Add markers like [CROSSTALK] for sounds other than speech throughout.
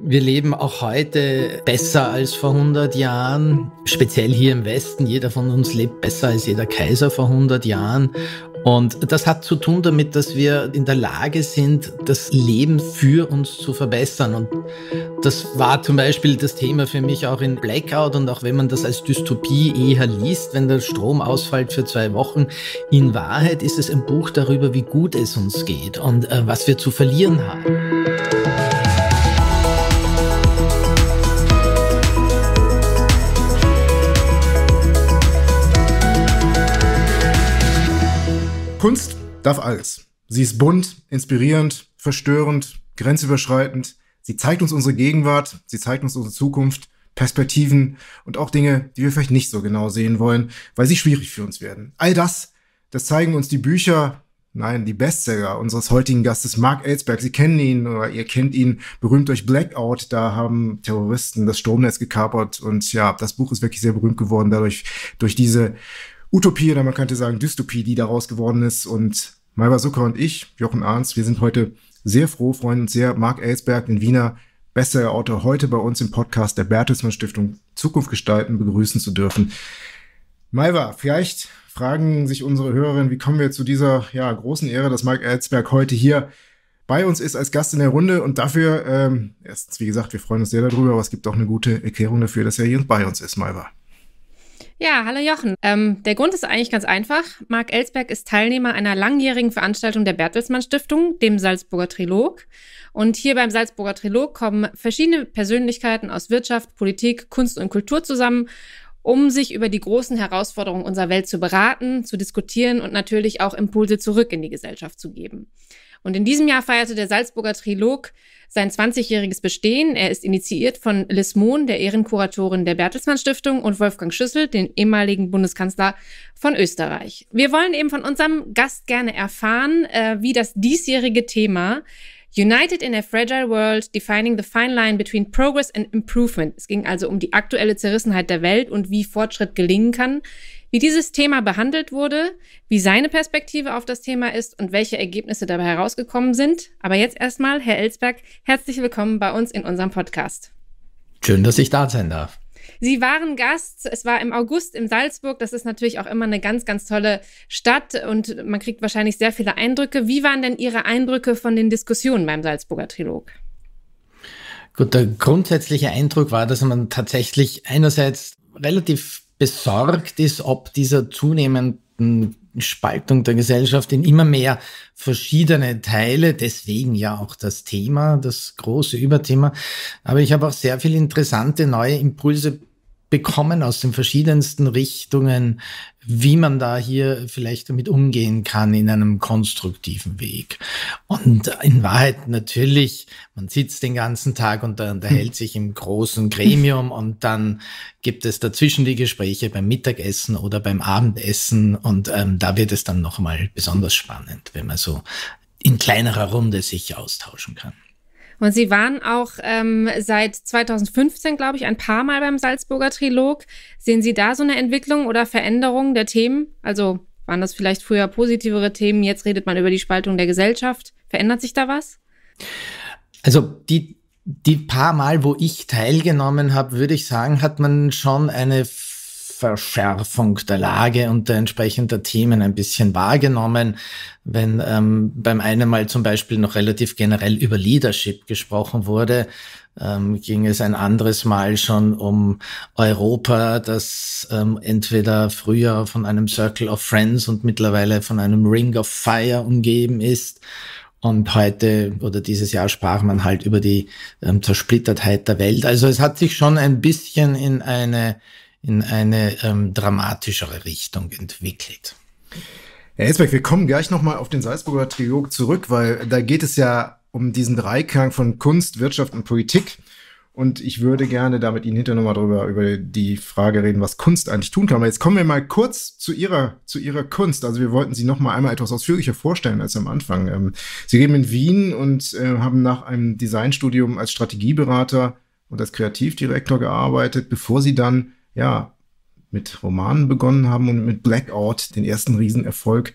Wir leben auch heute besser als vor 100 Jahren, speziell hier im Westen. Jeder von uns lebt besser als jeder Kaiser vor 100 Jahren. Und das hat zu tun damit, dass wir in der Lage sind, das Leben für uns zu verbessern. Und das war zum Beispiel das Thema für mich auch in Blackout. Und auch wenn man das als Dystopie eher liest, wenn der Strom ausfällt für zwei Wochen, in Wahrheit ist es ein Buch darüber, wie gut es uns geht und äh, was wir zu verlieren haben. Kunst darf alles. Sie ist bunt, inspirierend, verstörend, grenzüberschreitend. Sie zeigt uns unsere Gegenwart, sie zeigt uns unsere Zukunft, Perspektiven und auch Dinge, die wir vielleicht nicht so genau sehen wollen, weil sie schwierig für uns werden. All das, das zeigen uns die Bücher, nein, die Bestseller unseres heutigen Gastes Mark Ellsberg. Sie kennen ihn oder ihr kennt ihn berühmt durch Blackout. Da haben Terroristen das Stromnetz gekapert und ja, das Buch ist wirklich sehr berühmt geworden dadurch, durch diese Utopie oder man könnte sagen Dystopie, die daraus geworden ist. Und Malva Zucker und ich, Jochen Arns, wir sind heute sehr froh, freuen uns sehr. Marc Elsberg, den Wiener bester Autor, heute bei uns im Podcast der Bertelsmann Stiftung Zukunft gestalten begrüßen zu dürfen. Malva, vielleicht fragen sich unsere Hörerinnen, wie kommen wir zu dieser ja, großen Ehre, dass Marc Elsberg heute hier bei uns ist als Gast in der Runde und dafür, ähm, erstens, wie gesagt, wir freuen uns sehr darüber, aber es gibt auch eine gute Erklärung dafür, dass er hier bei uns ist, Malva. Ja, hallo Jochen. Ähm, der Grund ist eigentlich ganz einfach. Marc Elsberg ist Teilnehmer einer langjährigen Veranstaltung der Bertelsmann Stiftung, dem Salzburger Trilog. Und hier beim Salzburger Trilog kommen verschiedene Persönlichkeiten aus Wirtschaft, Politik, Kunst und Kultur zusammen, um sich über die großen Herausforderungen unserer Welt zu beraten, zu diskutieren und natürlich auch Impulse zurück in die Gesellschaft zu geben. Und in diesem Jahr feierte der Salzburger Trilog sein 20-jähriges Bestehen. Er ist initiiert von Liz Mohn, der Ehrenkuratorin der Bertelsmann Stiftung, und Wolfgang Schüssel, den ehemaligen Bundeskanzler von Österreich. Wir wollen eben von unserem Gast gerne erfahren, äh, wie das diesjährige Thema United in a Fragile World, Defining the Fine Line Between Progress and Improvement. Es ging also um die aktuelle Zerrissenheit der Welt und wie Fortschritt gelingen kann, wie dieses Thema behandelt wurde, wie seine Perspektive auf das Thema ist und welche Ergebnisse dabei herausgekommen sind. Aber jetzt erstmal, Herr Elsberg, herzlich willkommen bei uns in unserem Podcast. Schön, dass ich da sein darf. Sie waren Gast, es war im August in Salzburg, das ist natürlich auch immer eine ganz, ganz tolle Stadt und man kriegt wahrscheinlich sehr viele Eindrücke. Wie waren denn Ihre Eindrücke von den Diskussionen beim Salzburger Trilog? Gut, der grundsätzliche Eindruck war, dass man tatsächlich einerseits relativ besorgt ist, ob dieser zunehmenden Spaltung der Gesellschaft in immer mehr verschiedene Teile, deswegen ja auch das Thema, das große Überthema. Aber ich habe auch sehr viele interessante neue Impulse bekommen aus den verschiedensten Richtungen, wie man da hier vielleicht damit umgehen kann in einem konstruktiven Weg. Und in Wahrheit natürlich, man sitzt den ganzen Tag und unterhält sich im großen Gremium [LAUGHS] und dann gibt es dazwischen die Gespräche beim Mittagessen oder beim Abendessen und ähm, da wird es dann nochmal besonders spannend, wenn man so in kleinerer Runde sich austauschen kann. Und Sie waren auch ähm, seit 2015, glaube ich, ein paar Mal beim Salzburger Trilog. Sehen Sie da so eine Entwicklung oder Veränderung der Themen? Also waren das vielleicht früher positivere Themen, jetzt redet man über die Spaltung der Gesellschaft. Verändert sich da was? Also die, die paar Mal, wo ich teilgenommen habe, würde ich sagen, hat man schon eine Verschärfung der Lage und der entsprechenden Themen ein bisschen wahrgenommen. Wenn ähm, beim einen Mal zum Beispiel noch relativ generell über Leadership gesprochen wurde, ähm, ging es ein anderes Mal schon um Europa, das ähm, entweder früher von einem Circle of Friends und mittlerweile von einem Ring of Fire umgeben ist. Und heute oder dieses Jahr sprach man halt über die ähm, Zersplittertheit der Welt. Also es hat sich schon ein bisschen in eine in eine ähm, dramatischere Richtung entwickelt. Herr Esbeck, wir kommen gleich nochmal auf den Salzburger Trilog zurück, weil da geht es ja um diesen Dreiklang von Kunst, Wirtschaft und Politik. Und ich würde gerne damit Ihnen hinterher nochmal drüber über die Frage reden, was Kunst eigentlich tun kann. Aber jetzt kommen wir mal kurz zu Ihrer, zu Ihrer Kunst. Also wir wollten Sie nochmal einmal etwas ausführlicher vorstellen als am Anfang. Ähm, Sie leben in Wien und äh, haben nach einem Designstudium als Strategieberater und als Kreativdirektor gearbeitet, bevor Sie dann ja, mit Romanen begonnen haben und mit Blackout den ersten Riesenerfolg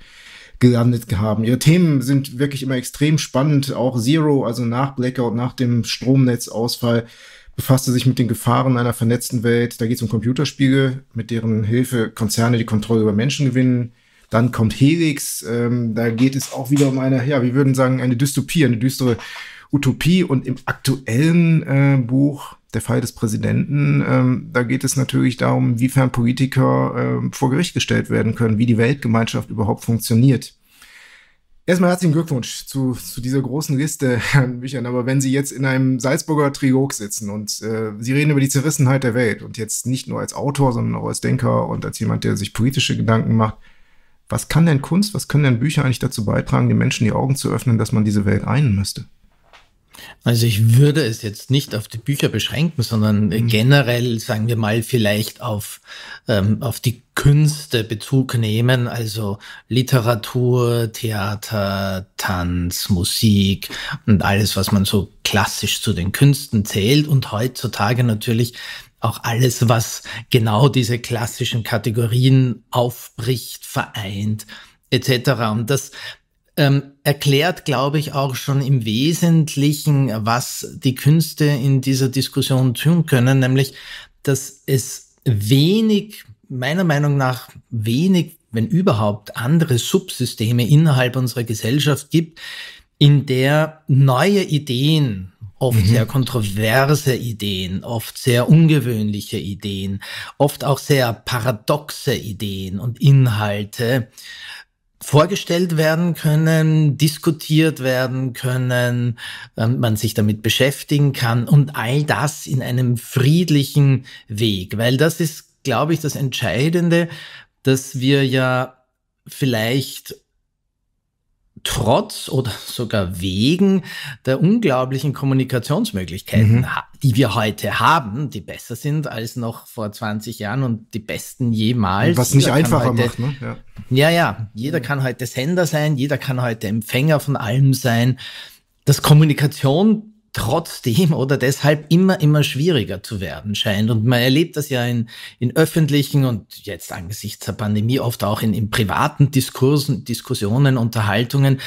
gelandet haben. Ihre Themen sind wirklich immer extrem spannend. Auch Zero, also nach Blackout, nach dem Stromnetzausfall, befasste sich mit den Gefahren einer vernetzten Welt. Da geht es um Computerspiele, mit deren Hilfe Konzerne die Kontrolle über Menschen gewinnen. Dann kommt Helix, ähm, da geht es auch wieder um eine, ja, wir würden sagen, eine Dystopie, eine düstere Utopie. Und im aktuellen äh, Buch der Fall des Präsidenten, ähm, da geht es natürlich darum, wiefern Politiker äh, vor Gericht gestellt werden können, wie die Weltgemeinschaft überhaupt funktioniert. Erstmal herzlichen Glückwunsch zu, zu dieser großen Liste an [LAUGHS] Büchern. Aber wenn Sie jetzt in einem Salzburger Trilog sitzen und äh, Sie reden über die Zerrissenheit der Welt und jetzt nicht nur als Autor, sondern auch als Denker und als jemand, der sich politische Gedanken macht, was kann denn Kunst, was können denn Bücher eigentlich dazu beitragen, den Menschen die Augen zu öffnen, dass man diese Welt einen müsste? Also ich würde es jetzt nicht auf die Bücher beschränken, sondern mhm. generell, sagen wir mal, vielleicht auf, ähm, auf die Künste Bezug nehmen, also Literatur, Theater, Tanz, Musik und alles, was man so klassisch zu den Künsten zählt und heutzutage natürlich auch alles, was genau diese klassischen Kategorien aufbricht, vereint etc. Und das ähm, erklärt, glaube ich, auch schon im Wesentlichen, was die Künste in dieser Diskussion tun können, nämlich, dass es wenig, meiner Meinung nach wenig, wenn überhaupt, andere Subsysteme innerhalb unserer Gesellschaft gibt, in der neue Ideen, oft mhm. sehr kontroverse Ideen, oft sehr ungewöhnliche Ideen, oft auch sehr paradoxe Ideen und Inhalte vorgestellt werden können, diskutiert werden können, ähm, man sich damit beschäftigen kann und all das in einem friedlichen Weg, weil das ist, glaube ich, das Entscheidende, dass wir ja vielleicht trotz oder sogar wegen der unglaublichen Kommunikationsmöglichkeiten, mhm. die wir heute haben, die besser sind als noch vor 20 Jahren und die besten jemals. Was jeder nicht einfacher heute, macht, ne? Ja. ja, ja. Jeder kann heute Sender sein, jeder kann heute Empfänger von allem sein. Dass Kommunikation trotzdem oder deshalb immer, immer schwieriger zu werden scheint. Und man erlebt das ja in, in öffentlichen und jetzt angesichts der Pandemie oft auch in, in privaten Diskursen, Diskussionen, Unterhaltungen,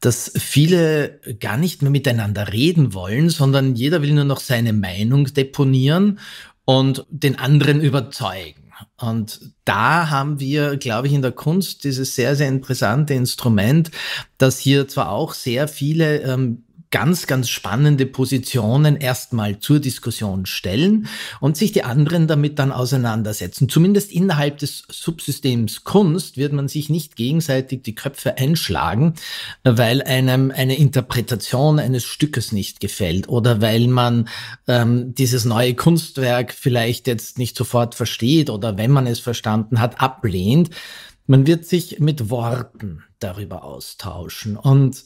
dass viele gar nicht mehr miteinander reden wollen, sondern jeder will nur noch seine Meinung deponieren und den anderen überzeugen. Und da haben wir, glaube ich, in der Kunst dieses sehr, sehr interessante Instrument, dass hier zwar auch sehr viele ähm, ganz, ganz spannende Positionen erstmal zur Diskussion stellen und sich die anderen damit dann auseinandersetzen. Zumindest innerhalb des Subsystems Kunst wird man sich nicht gegenseitig die Köpfe einschlagen, weil einem eine Interpretation eines Stückes nicht gefällt oder weil man ähm, dieses neue Kunstwerk vielleicht jetzt nicht sofort versteht oder wenn man es verstanden hat, ablehnt. Man wird sich mit Worten darüber austauschen. Und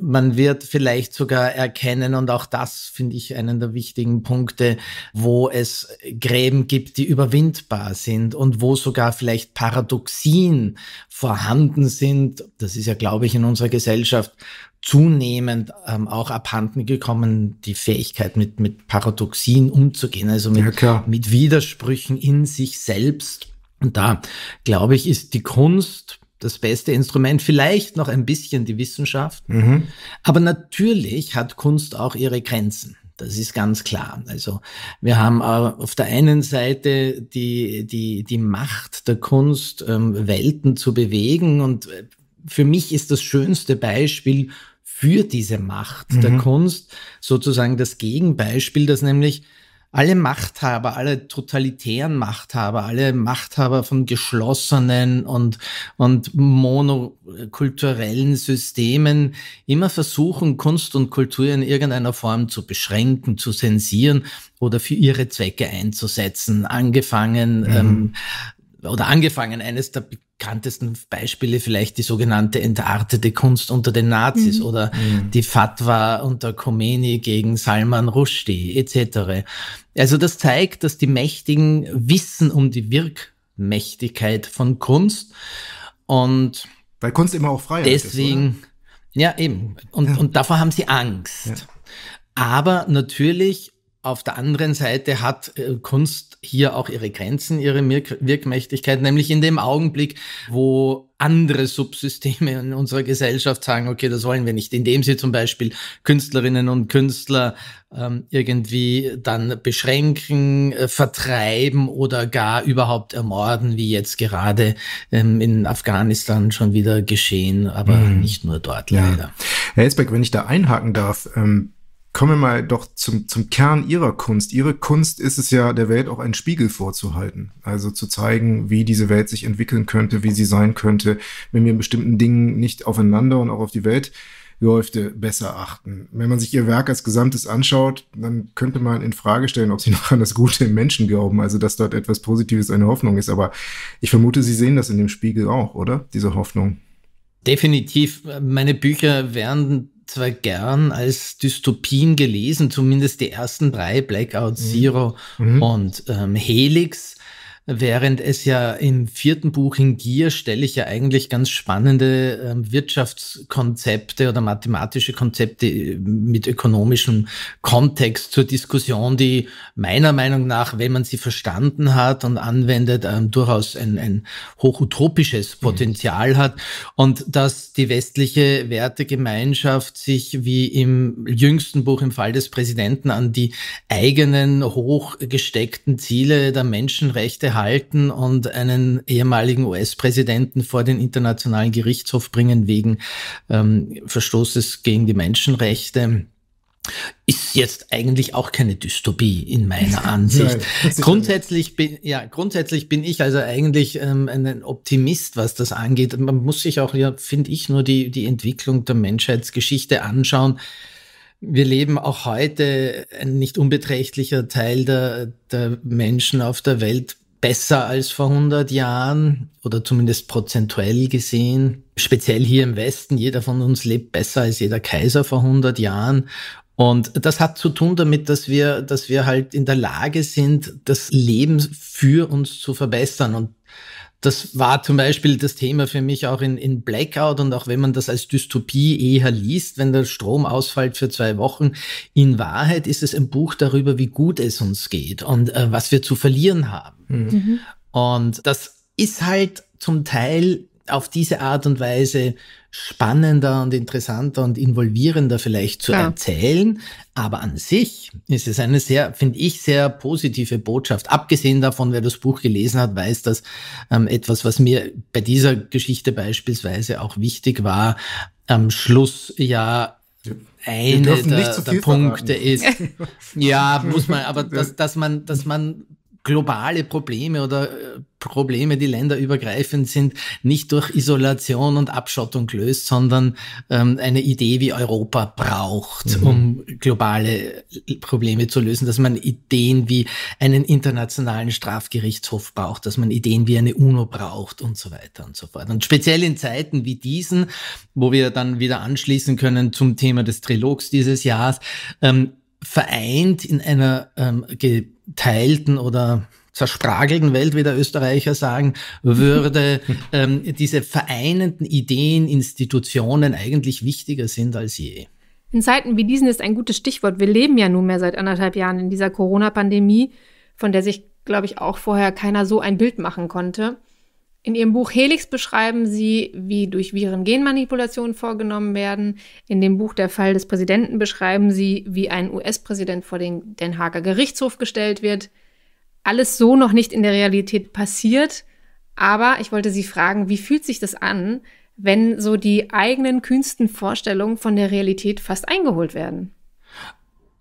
man wird vielleicht sogar erkennen, und auch das finde ich einen der wichtigen Punkte, wo es Gräben gibt, die überwindbar sind und wo sogar vielleicht Paradoxien vorhanden sind. Das ist ja, glaube ich, in unserer Gesellschaft zunehmend ähm, auch abhanden gekommen, die Fähigkeit mit, mit Paradoxien umzugehen, also mit, ja, mit Widersprüchen in sich selbst. Und da, glaube ich, ist die Kunst das beste Instrument, vielleicht noch ein bisschen die Wissenschaft. Mhm. Aber natürlich hat Kunst auch ihre Grenzen. Das ist ganz klar. Also wir haben äh, auf der einen Seite die, die, die Macht der Kunst, ähm, Welten zu bewegen. Und äh, für mich ist das schönste Beispiel für diese Macht mhm. der Kunst sozusagen das Gegenbeispiel, dass nämlich alle Machthaber, alle totalitären Machthaber, alle Machthaber von geschlossenen und, und monokulturellen Systemen immer versuchen, Kunst und Kultur in irgendeiner Form zu beschränken, zu sensieren oder für ihre Zwecke einzusetzen. Angefangen mhm. ähm, oder angefangen, eines der bekanntesten Beispiele vielleicht die sogenannte entartete Kunst unter den Nazis mhm. oder mhm. die Fatwa unter Khomeini gegen Salman Rushdie etc. Also das zeigt, dass die Mächtigen wissen um die Wirkmächtigkeit von Kunst und weil Kunst immer auch frei ist. Deswegen, ja eben. Und, ja. und davor haben sie Angst. Ja. Aber natürlich auf der anderen Seite hat äh, Kunst hier auch ihre Grenzen, ihre Wirkmächtigkeit, nämlich in dem Augenblick, wo andere Subsysteme in unserer Gesellschaft sagen, okay, das wollen wir nicht, indem sie zum Beispiel Künstlerinnen und Künstler ähm, irgendwie dann beschränken, äh, vertreiben oder gar überhaupt ermorden, wie jetzt gerade ähm, in Afghanistan schon wieder geschehen, aber mhm. nicht nur dort ja. leider. Herr Esbeck, wenn ich da einhaken darf, ähm kommen wir mal doch zum, zum Kern ihrer Kunst. Ihre Kunst ist es ja, der Welt auch einen Spiegel vorzuhalten. Also zu zeigen, wie diese Welt sich entwickeln könnte, wie sie sein könnte, wenn wir in bestimmten Dingen nicht aufeinander und auch auf die Welt Gehäufte besser achten. Wenn man sich ihr Werk als Gesamtes anschaut, dann könnte man in Frage stellen, ob sie [LAUGHS] noch an das Gute im Menschen glauben, also dass dort etwas Positives eine Hoffnung ist. Aber ich vermute, Sie sehen das in dem Spiegel auch, oder? Diese Hoffnung. Definitiv. Meine Bücher werden zwar gern als Dystopien gelesen, zumindest die ersten drei, Blackout mhm. Zero mhm. und ähm, Helix, Während es ja im vierten Buch in Gier stelle ich ja eigentlich ganz spannende ähm, Wirtschaftskonzepte oder mathematische Konzepte äh, mit ökonomischem Kontext zur Diskussion, die meiner Meinung nach, wenn man sie verstanden hat und anwendet, ähm, durchaus ein, ein hochutopisches mhm. Potenzial mhm. hat und dass die westliche Wertegemeinschaft sich wie im jüngsten Buch im Fall des Präsidenten an die eigenen hochgesteckten Ziele der Menschenrechte gehalten und einen ehemaligen US-Präsidenten vor den Internationalen Gerichtshof bringen wegen ähm, Verstoßes gegen die Menschenrechte ist jetzt eigentlich auch keine Dystopie in meiner [LAUGHS] Ansicht. Nein, grundsätzlich bin, ja, grundsätzlich bin ich also eigentlich ähm, ein Optimist, was das angeht. Man muss sich auch, ja, finde ich, nur die, die Entwicklung der Menschheitsgeschichte anschauen. Wir leben auch heute, ein nicht unbeträchtlicher Teil der, der Menschen auf der Welt besser als vor 100 Jahren oder zumindest prozentuell gesehen. Speziell hier im Westen, jeder von uns lebt besser als jeder Kaiser vor 100 Jahren. Und das hat zu tun damit, dass wir, dass wir halt in der Lage sind, das Leben für uns zu verbessern. Und das war zum Beispiel das Thema für mich auch in, in Blackout und auch wenn man das als Dystopie eher liest, wenn der Strom ausfällt für zwei Wochen, in Wahrheit ist es ein Buch darüber, wie gut es uns geht und äh, was wir zu verlieren haben. Hm. Mhm. Und das ist halt zum Teil auf diese Art und Weise spannender und interessanter und involvierender vielleicht zu ja. erzählen. Aber an sich ist es eine sehr, finde ich, sehr positive Botschaft. Abgesehen davon, wer das Buch gelesen hat, weiß, dass ähm, etwas, was mir bei dieser Geschichte beispielsweise auch wichtig war, am Schluss ja einer der, der Punkte verraten. ist. [LAUGHS] ja, muss man, aber dass, dass man, dass man globale Probleme oder äh, Probleme, die länderübergreifend sind, nicht durch Isolation und Abschottung löst, sondern ähm, eine Idee, wie Europa braucht, mhm. um globale äh, Probleme zu lösen, dass man Ideen wie einen internationalen Strafgerichtshof braucht, dass man Ideen wie eine UNO braucht und so weiter und so fort. Und speziell in Zeiten wie diesen, wo wir dann wieder anschließen können zum Thema des Trilogs dieses Jahres, ähm, vereint in einer ähm, geteilten oder zerspragelten Welt, wie der Österreicher sagen würde, [LAUGHS] ähm, diese vereinenden Ideen, Institutionen eigentlich wichtiger sind als je. In Zeiten wie diesen ist ein gutes Stichwort. Wir leben ja nunmehr seit anderthalb Jahren in dieser Corona-Pandemie, von der sich, glaube ich, auch vorher keiner so ein Bild machen konnte. In ihrem Buch Helix beschreiben sie, wie durch Viren Genmanipulationen vorgenommen werden. In dem Buch Der Fall des Präsidenten beschreiben sie, wie ein US-Präsident vor den Den Haager Gerichtshof gestellt wird. Alles so noch nicht in der Realität passiert. Aber ich wollte Sie fragen, wie fühlt sich das an, wenn so die eigenen kühnsten Vorstellungen von der Realität fast eingeholt werden?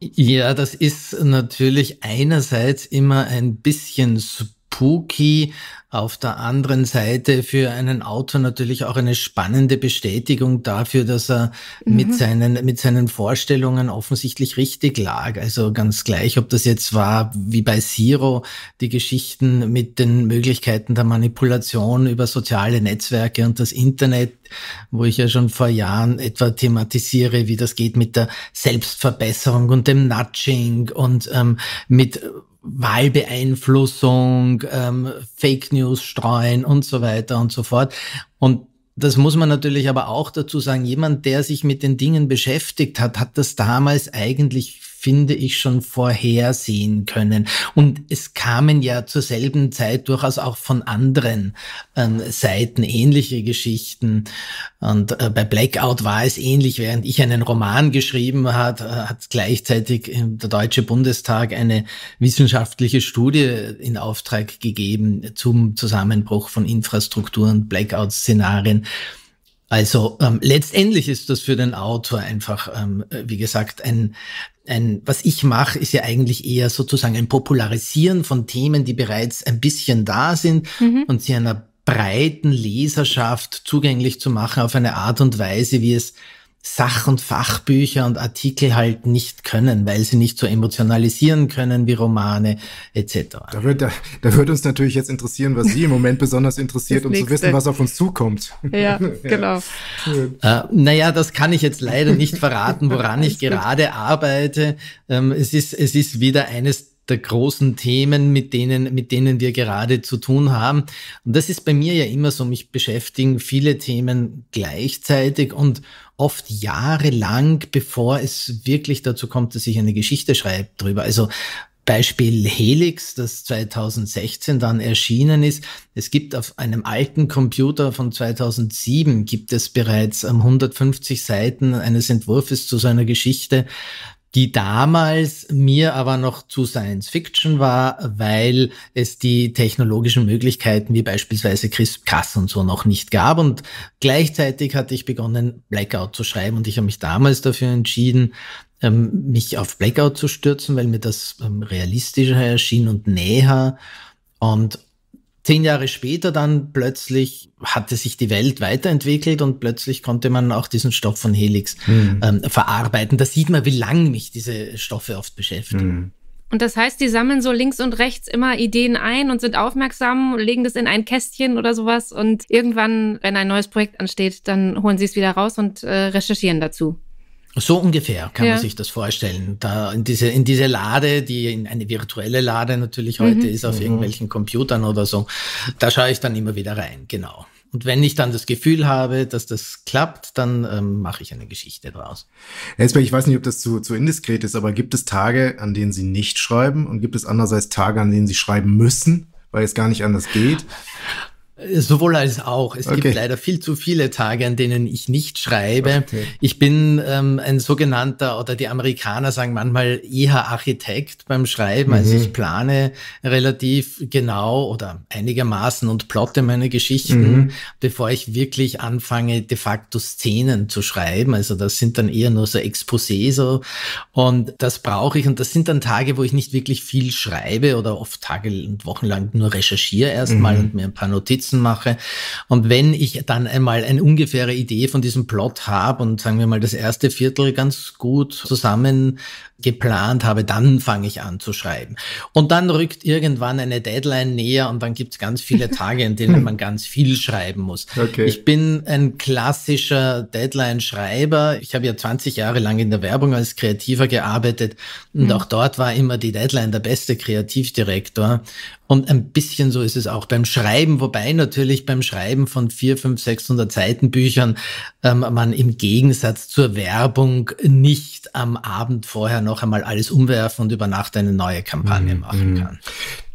Ja, das ist natürlich einerseits immer ein bisschen subtil spooky, auf der anderen Seite für einen Autor natürlich auch eine spannende Bestätigung dafür, dass er mhm. mit, seinen, mit seinen Vorstellungen offensichtlich richtig lag. Also ganz gleich, ob das jetzt war, wie bei Zero, die Geschichten mit den Möglichkeiten der Manipulation über soziale Netzwerke und das Internet, wo ich ja schon vor Jahren etwa thematisiere, wie das geht mit der Selbstverbesserung und dem Nudging und ähm, mit Wahlbeeinflussung, ähm, Fake News streuen und so weiter und so fort. Und das muss man natürlich aber auch dazu sagen, jemand, der sich mit den Dingen beschäftigt hat, hat das damals eigentlich finde ich, schon vorhersehen können. Und es kamen ja zur selben Zeit durchaus auch von anderen ähm, Seiten ähnliche Geschichten. Und äh, bei Blackout war es ähnlich. Während ich einen Roman geschrieben hat, äh, hat gleichzeitig der Deutsche Bundestag eine wissenschaftliche Studie in Auftrag gegeben zum Zusammenbruch von Infrastruktur und Blackout-Szenarien. Also ähm, letztendlich ist das für den Autor einfach, ähm, äh, wie gesagt, ein, ein, was ich mache, ist ja eigentlich eher sozusagen ein Popularisieren von Themen, die bereits ein bisschen da sind mhm. und sie einer breiten Leserschaft zugänglich zu machen auf eine Art und Weise, wie es Sach- und Fachbücher und Artikel halt nicht können, weil sie nicht so emotionalisieren können wie Romane etc. Da wird, da, da wird uns natürlich jetzt interessieren, was Sie im Moment besonders interessiert, um nächste. zu wissen, was auf uns zukommt. Ja, [LAUGHS] ja. genau. Äh, ja. Äh, naja, das kann ich jetzt leider nicht verraten, woran ich gerade arbeite. Ähm, es, ist, es ist wieder eines der großen Themen, mit denen, mit denen wir gerade zu tun haben. Und das ist bei mir ja immer so, mich beschäftigen viele Themen gleichzeitig und oft jahrelang, bevor es wirklich dazu kommt, dass ich eine Geschichte schreibe drüber. Also Beispiel Helix, das 2016 dann erschienen ist. Es gibt auf einem alten Computer von 2007 gibt es bereits 150 Seiten eines Entwurfs zu so einer Geschichte die damals mir aber noch zu Science Fiction war, weil es die technologischen Möglichkeiten wie beispielsweise CRISP-Cas und so noch nicht gab. Und gleichzeitig hatte ich begonnen, Blackout zu schreiben und ich habe mich damals dafür entschieden, ähm, mich auf Blackout zu stürzen, weil mir das ähm, realistischer erschien und näher. Und zehn Jahre später dann plötzlich hatte sich die Welt weiterentwickelt und plötzlich konnte man auch diesen Stoff von Helix hm. ähm, verarbeiten. Da sieht man, wie lange mich diese Stoffe oft beschäftigen. Hm. Und das heißt, die sammeln so links und rechts immer Ideen ein und sind aufmerksam, legen das in ein Kästchen oder sowas und irgendwann, wenn ein neues Projekt ansteht, dann holen sie es wieder raus und äh, recherchieren dazu. So ungefähr kann ja. man sich das vorstellen. Da in diese, in diese Lade, die in eine virtuelle Lade natürlich heute mhm. ist, auf mhm. irgendwelchen Computern oder so, da schaue ich dann immer wieder rein, genau. Und wenn ich dann das Gefühl habe, dass das klappt, dann ähm, mache ich eine Geschichte draus. Elsbeth, ich weiß nicht, ob das zu, zu indiskret ist, aber gibt es Tage, an denen Sie nicht schreiben und gibt es andererseits Tage, an denen Sie schreiben müssen, weil es gar nicht anders geht? Äh, sowohl als auch. Es okay. gibt leider viel zu viele Tage, an denen ich nicht schreibe. Okay. Ich bin ähm, ein sogenannter, oder die Amerikaner sagen manchmal eher Architekt beim Schreiben. Also mhm. Also ich plane relativ genau oder einigermaßen und plotte meine Geschichten, mhm. bevor ich wirklich anfange, de facto Szenen zu schreiben. Also das sind dann eher nur so Exposés. So. Und das brauche ich. Und das sind dann Tage, wo ich nicht wirklich viel schreibe oder oft Tage und Wochen lang nur recherchiere erstmal mhm. und mir ein paar Notizen Notizen mache. Und wenn ich dann einmal eine ungefähre Idee von diesem Plot habe und sagen wir mal das erste Viertel ganz gut zusammen geplant habe, dann fange ich an zu schreiben. Und dann rückt irgendwann eine Deadline näher und dann gibt es ganz viele [LAUGHS] Tage, in denen man ganz viel schreiben muss. Okay. Ich bin ein klassischer Deadline-Schreiber. Ich habe ja 20 Jahre lang in der Werbung als Kreativer gearbeitet und mhm. auch dort war immer die Deadline der beste Kreativdirektor. Und ein bisschen so ist es auch beim Schreiben, wobei natürlich beim Schreiben von vier, fünf, 600 Seiten Büchern ähm, man im Gegensatz zur Werbung nicht am Abend vorher noch einmal alles umwerfen und über Nacht eine neue Kampagne mhm. machen kann.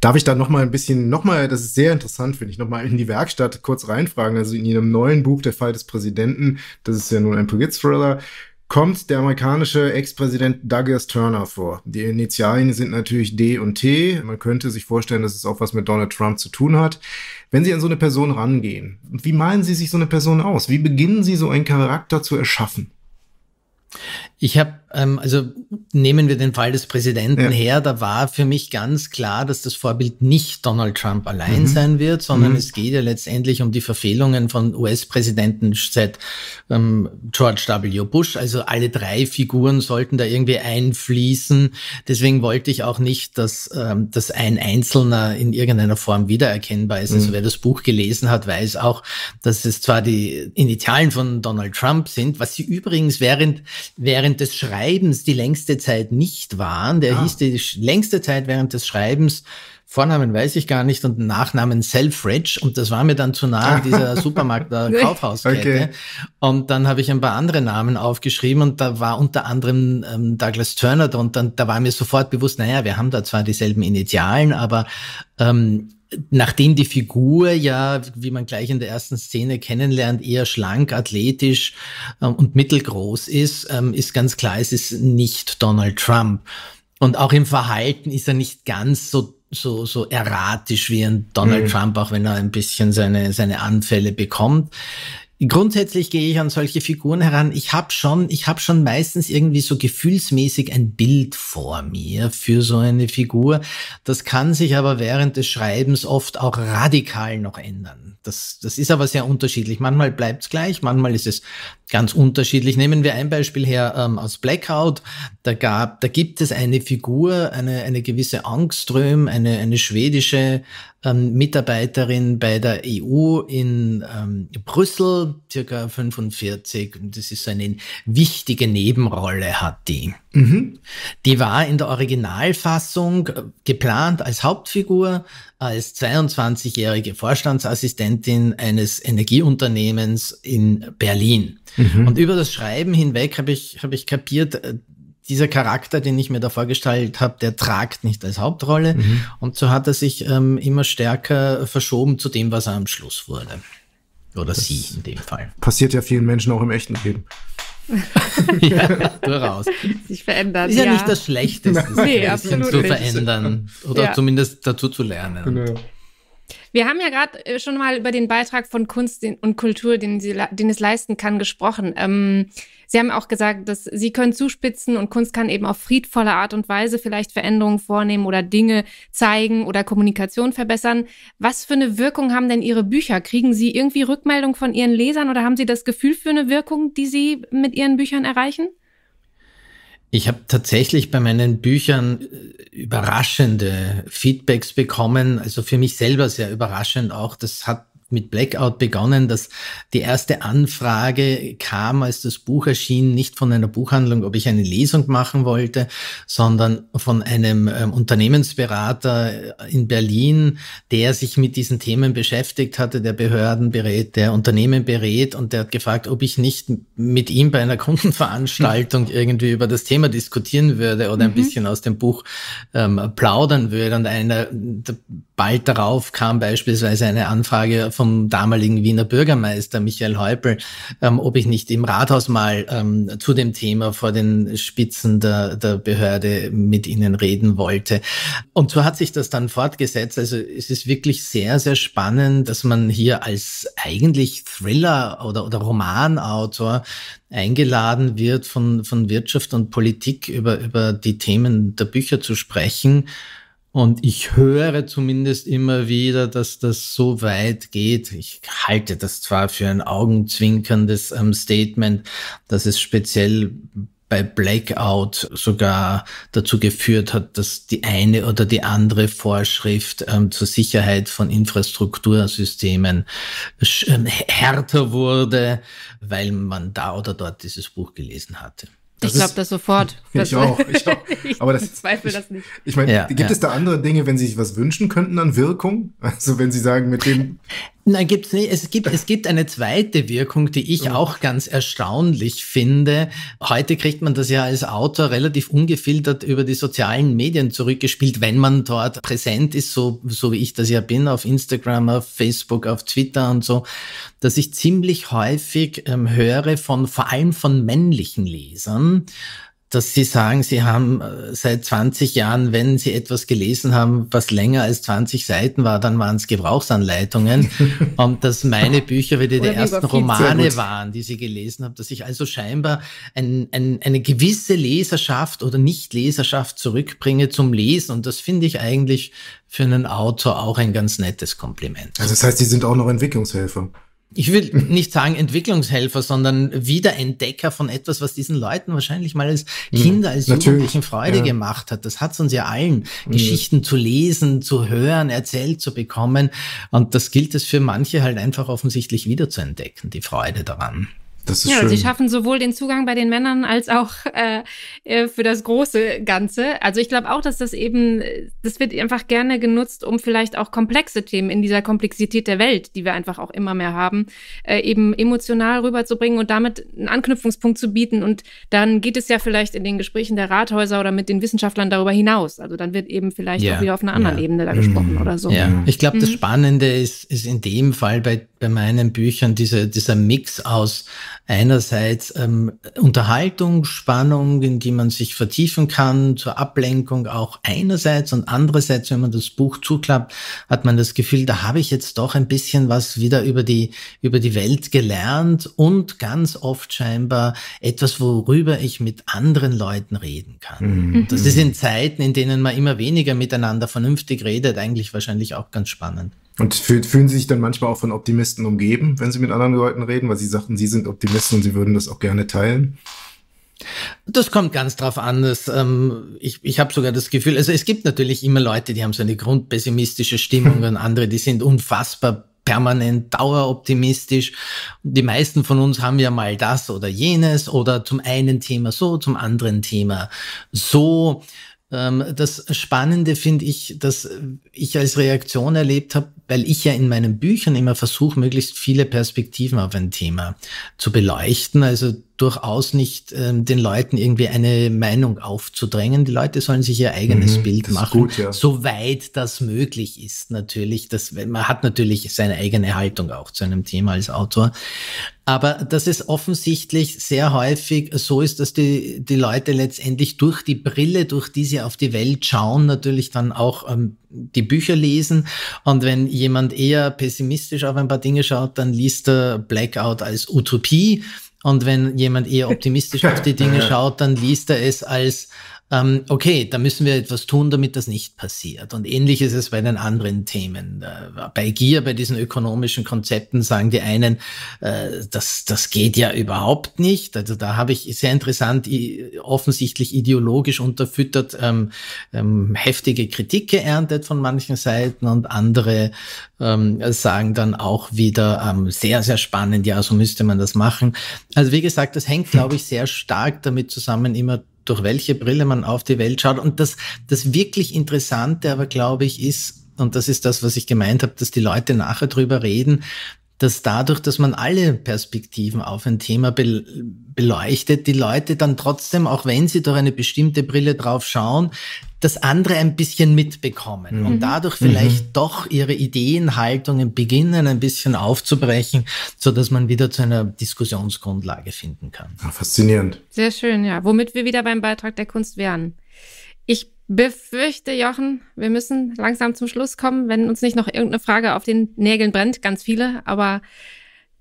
Darf ich da noch mal ein bisschen, noch mal, das ist sehr interessant, finde ich, noch mal in die Werkstatt kurz reinfragen. Also in Ihrem neuen Buch, Der Fall des Präsidenten, das ist ja nun ein Polit-Thriller, kommt der amerikanische Ex-Präsident Douglas Turner vor. Die Initialen sind natürlich D und T. Man könnte sich vorstellen, dass es auch was mit Donald Trump zu tun hat. Wenn Sie an so eine Person rangehen, wie malen Sie sich so eine Person aus? Wie beginnen Sie so einen Charakter zu erschaffen? Ich habe, ähm, also nehmen wir den Fall des Präsidenten ja. her, da war für mich ganz klar, dass das Vorbild nicht Donald Trump allein mhm. sein wird, sondern mhm. es geht ja letztendlich um die Verfehlungen von US-Präsidenten seit ähm, George W. Bush. Also alle drei Figuren sollten da irgendwie einfließen. Deswegen wollte ich auch nicht, dass, ähm, dass ein Einzelner in irgendeiner Form wiedererkennbar ist. Also mhm. Also wer das Buch gelesen hat, weiß auch, dass es zwar die Initialen von Donald Trump sind, was sie übrigens während, während während des Schreibens die längste Zeit nicht waren. Der ah. hieß die längste Zeit während des Schreibens Vornamen weiß ich gar nicht und Nachnamen Selfridge und das war mir dann zu nah [LAUGHS] dieser Supermarkt äh, Kaufhauskette okay. und dann habe ich ein paar andere Namen aufgeschrieben und da war unter anderem ähm, Douglas Turner und da war mir sofort bewusst naja wir haben da zwar dieselben Initialen aber ähm, nachdem die Figur ja, wie man gleich in der ersten Szene kennenlernt, eher schlank, athletisch ähm, und mittelgroß ist, ähm, ist ganz klar, es ist nicht Donald Trump. Und auch im Verhalten ist er nicht ganz so so, so erratisch wie ein Donald mhm. Trump, auch wenn er ein bisschen seine, seine Anfälle bekommt grundsätzlich gehe ich an solche Figuren heran. Ich habe schon, ich habe schon meistens irgendwie so gefühlsmäßig ein Bild vor mir für so eine Figur. Das kann sich aber während des Schreibens oft auch radikal noch ändern. Das, das ist aber sehr unterschiedlich. Manchmal bleibt es gleich, manchmal ist es ganz unterschiedlich. Nehmen wir ein Beispiel her ähm, aus Blackout. Da, gab, da gibt es eine Figur, eine, eine gewisse Angström, eine, eine schwedische ähm, Mitarbeiterin bei der EU in ähm, Brüssel, circa 45. Und das ist so eine wichtige Nebenrolle hat die. Mhm. Die war in der Originalfassung äh, geplant als Hauptfigur, als 22-jährige Vorstandsassistentin eines Energieunternehmens in Berlin. Mhm. Und über das Schreiben hinweg habe ich, hab ich kapiert, äh, dieser Charakter, den ich mir da vorgestellt habe, der tragt nicht als Hauptrolle. Mhm. Und so hat er sich ähm, immer stärker verschoben zu dem, was er am Schluss wurde. Oder das sie in dem Fall. Passiert ja vielen Menschen auch im echten Leben. [LAUGHS] ja, durchaus. Sich verändern. Ist ja, ja, nicht das Schlechteste, sich nee, zu verändern oder ja. zumindest dazu zu lernen. Genau. Wir haben ja gerade äh, schon mal über den Beitrag von Kunst und Kultur, den, sie, den es leisten kann, gesprochen. Ähm, sie haben auch gesagt, dass sie können zuspitzen und Kunst kann eben auf friedvolle Art und Weise vielleicht Veränderungen vornehmen oder Dinge zeigen oder Kommunikation verbessern. Was für eine Wirkung haben denn Ihre Bücher? Kriegen Sie irgendwie Rückmeldung von Ihren Lesern oder haben Sie das Gefühl für eine Wirkung, die Sie mit Ihren Büchern erreichen? Ich habe tatsächlich bei meinen Büchern äh, überraschende Feedbacks bekommen, also für mich selber sehr überraschend auch. Das hat mit Blackout begonnen, dass die erste Anfrage kam, als das Buch erschien, nicht von einer Buchhandlung, ob ich eine Lesung machen wollte, sondern von einem ähm, Unternehmensberater äh, in Berlin, der sich mit diesen Themen beschäftigt hatte, der Behörden berät, der Unternehmen berät und der hat gefragt, ob ich nicht mit ihm bei einer Kundenveranstaltung hm. irgendwie über das Thema diskutieren würde oder mhm. ein bisschen aus dem Buch ähm, plaudern würde. Und einer der Bald darauf kam beispielsweise eine Anfrage vom damaligen Wiener Bürgermeister Michael Heupel, ähm, ob ich nicht im Rathaus mal ähm, zu dem Thema vor den Spitzen der, der Behörde mit ihnen reden wollte. Und so hat sich das dann fortgesetzt. Also es ist wirklich sehr, sehr spannend, dass man hier als eigentlich Thriller oder, oder Romanautor eingeladen wird, von, von Wirtschaft und Politik über, über die Themen der Bücher zu sprechen. Und ich höre zumindest immer wieder, dass das so weit geht. Ich halte das zwar für ein augenzwinkerndes ähm, Statement, dass es speziell bei Blackout sogar dazu geführt hat, dass die eine oder die andere Vorschrift ähm, zur Sicherheit von Infrastruktursystemen ähm, härter wurde, weil man da oder dort dieses Buch gelesen hatte. Das ich glaube das sofort. [LAUGHS] Das ich auch. Ich auch. [LAUGHS] Aber das, ich zweifle ich, das nicht. Ich meine, ja, gibt ja. es da andere Dinge, wenn Sie sich was wünschen könnten an Wirkung? Also wenn Sie sagen, mit dem Nein, gibt's nicht. Es gibt, es gibt eine zweite Wirkung, die ich auch ganz erstaunlich finde. Heute kriegt man das ja als Autor relativ ungefiltert über die sozialen Medien zurückgespielt, wenn man dort präsent ist, so, so wie ich das ja bin, auf Instagram, auf Facebook, auf Twitter und so, dass ich ziemlich häufig ähm, höre von, vor allem von männlichen Lesern, dass Sie sagen, Sie haben äh, seit 20 Jahren, wenn Sie etwas gelesen haben, was länger als 20 Seiten war, dann waren es Gebrauchsanleitungen. [LAUGHS] und dass meine Bücher wieder die ersten Romane waren, die Sie gelesen haben, dass ich also scheinbar ein, ein, eine gewisse Leserschaft oder Nichtleserschaft zurückbringe zum Lesen. Und das finde ich eigentlich für einen Autor auch ein ganz nettes Kompliment. Also das heißt, Sie sind auch noch Entwicklungshelfer ich will nicht sagen Entwicklungshelfer, sondern Wiederentdecker von etwas, was diesen Leuten wahrscheinlich mal als mhm. Kinder, als Jugendlichen Freude ja. gemacht hat. Das hat uns ja allen, mhm. Geschichten zu lesen, zu hören, erzählt zu bekommen. Und das gilt es für manche halt einfach offensichtlich wiederzuentdecken, die Freude daran. Das ist ja, schön. sie schaffen sowohl den Zugang bei den Männern als auch äh, äh, für das große Ganze. Also ich glaube auch, dass das eben, das wird einfach gerne genutzt, um vielleicht auch komplexe Themen in dieser Komplexität der Welt, die wir einfach auch immer mehr haben, äh, eben emotional rüberzubringen und damit einen Anknüpfungspunkt zu bieten. Und dann geht es ja vielleicht in den Gesprächen der Rathäuser oder mit den Wissenschaftlern darüber hinaus. Also dann wird eben vielleicht yeah. auch wieder auf einer anderen yeah. Ebene da gesprochen mm. oder so. Ja. Ich glaube, das mhm. Spannende ist, ist in dem Fall bei bei meinen Büchern diese, dieser Mix aus einerseits ähm, Unterhaltung, Spannung, in die man sich vertiefen kann, zur Ablenkung auch einerseits und andererseits, wenn man das Buch zuklappt, hat man das Gefühl, da habe ich jetzt doch ein bisschen was wieder über die, über die Welt gelernt und ganz oft scheinbar etwas, worüber ich mit anderen Leuten reden kann. Mhm. Das ist in Zeiten, in denen man immer weniger miteinander vernünftig redet, eigentlich wahrscheinlich auch ganz spannend. Und fühlen Sie sich dann manchmal auch von Optimisten umgeben, wenn sie mit anderen Leuten reden, weil sie sagten, sie sind Optimisten und sie würden das auch gerne teilen? Das kommt ganz drauf an. Dass, ähm, ich ich habe sogar das Gefühl, also es gibt natürlich immer Leute, die haben so eine grundpessimistische Stimmung [LAUGHS] und andere, die sind unfassbar permanent daueroptimistisch. Die meisten von uns haben ja mal das oder jenes oder zum einen Thema so, zum anderen Thema so. Ähm, das Spannende finde ich, dass ich als Reaktion erlebt habe, weil ich ja in meinen Büchern immer versuche, möglichst viele Perspektiven auf ein Thema zu beleuchten. Also durchaus nicht ähm, den Leuten irgendwie eine Meinung aufzudrängen. Die Leute sollen sich ihr eigenes mhm, Bild machen, gut, ja. soweit das möglich ist natürlich. Das, man hat natürlich seine eigene Haltung auch zu einem Thema als Autor. Aber dass es offensichtlich sehr häufig so ist, dass die, die Leute letztendlich durch die Brille, durch die sie auf die Welt schauen, natürlich dann auch ähm, die Bücher lesen. Und wenn jemand eher pessimistisch auf ein paar Dinge schaut, dann liest er Blackout als Utopie und wenn jemand eher optimistisch auf die Dinge [LAUGHS] schaut, dann liest er es als ähm, okay, da müssen wir etwas tun, damit das nicht passiert. Und ähnlich ist es bei den anderen Themen. Bei Gier, bei diesen ökonomischen Konzepten sagen die einen, äh, das, das geht ja überhaupt nicht. Also da habe ich sehr interessant, offensichtlich ideologisch unterfüttert, ähm, ähm, heftige Kritik geerntet von manchen Seiten und andere ähm, sagen dann auch wieder ähm, sehr, sehr spannend, ja, so müsste man das machen. Also wie gesagt, das hängt, glaube ich, sehr stark damit zusammen, immer durch welche Brille man auf die Welt schaut. Und das, das wirklich Interessante aber, glaube ich, ist, und das ist das, was ich gemeint habe, dass die Leute nachher drüber reden, dass dadurch, dass man alle Perspektiven auf ein Thema be beleuchtet, die Leute dann trotzdem, auch wenn sie durch eine bestimmte Brille drauf schauen, das andere ein bisschen mitbekommen mhm. und dadurch vielleicht mhm. doch ihre Ideenhaltungen beginnen, ein bisschen aufzubrechen, so dass man wieder zu einer Diskussionsgrundlage finden kann. Ja, ah, faszinierend. Sehr schön, ja. Womit wir wieder beim Beitrag der Kunst wären. Ich befürchte, Jochen, wir müssen langsam zum Schluss kommen, wenn uns nicht noch irgendeine Frage auf den Nägeln brennt, ganz viele, aber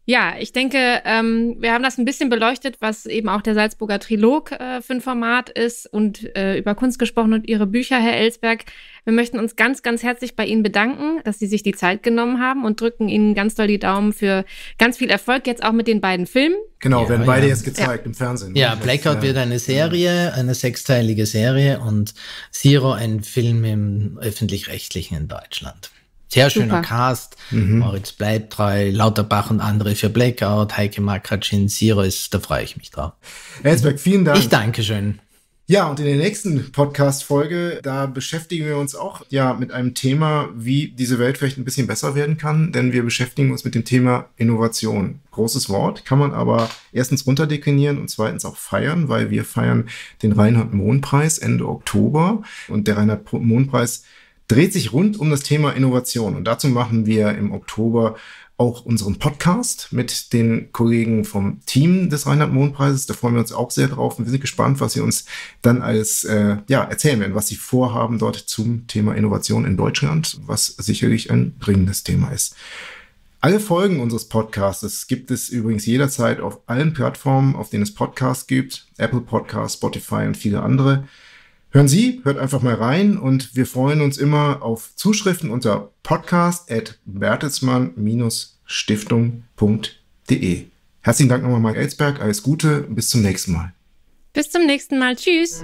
ja, ich denke, ähm, wir haben das ein bisschen beleuchtet, was eben auch der Salzburger Trilog äh, für ein Format ist und äh, über Kunst gesprochen und Ihre Bücher, Herr Ellsberg. Wir möchten uns ganz, ganz herzlich bei Ihnen bedanken, dass Sie sich die Zeit genommen haben und drücken Ihnen ganz doll die Daumen für ganz viel Erfolg jetzt auch mit den beiden Filmen. Genau, ja, werden beide ja. jetzt gezeigt ja. im Fernsehen. Ja, Blackout ja. wird eine Serie, eine sechsteilige Serie und Zero ein Film im öffentlich-rechtlichen in Deutschland. Sehr schöner Super. Cast. Mhm. Moritz bleibt treu, Lauterbach und andere für Blackout, Heike Makratschin, Sirius, da freue ich mich drauf. Herzberg, vielen Dank. Ich danke schön. Ja, und in der nächsten Podcast-Folge, da beschäftigen wir uns auch ja mit einem Thema, wie diese Welt vielleicht ein bisschen besser werden kann, denn wir beschäftigen uns mit dem Thema Innovation. Großes Wort, kann man aber erstens runterdeklinieren und zweitens auch feiern, weil wir feiern den Reinhard-Mohn-Preis Ende Oktober und der Reinhard-Mohn-Preis dreht sich rund um das Thema Innovation. Und dazu machen wir im Oktober auch unseren Podcast mit den Kollegen vom Team des Reinhard-Mohn-Preises. Da freuen wir uns auch sehr drauf und wir sind gespannt, was sie uns dann alles äh, ja, erzählen werden, was sie vorhaben dort zum Thema Innovation in Deutschland, was sicherlich ein dringendes Thema ist. Alle Folgen unseres Podcasts gibt es übrigens jederzeit auf allen Plattformen, auf denen es Podcasts gibt, Apple Podcasts, Spotify und viele andere. Hören Sie, hört einfach mal rein und wir freuen uns immer auf Zuschriften unter podcast.bertelsmann-stiftung.de. Herzlichen Dank nochmal, Mike Elsberg. Alles Gute, und bis zum nächsten Mal. Bis zum nächsten Mal. Tschüss.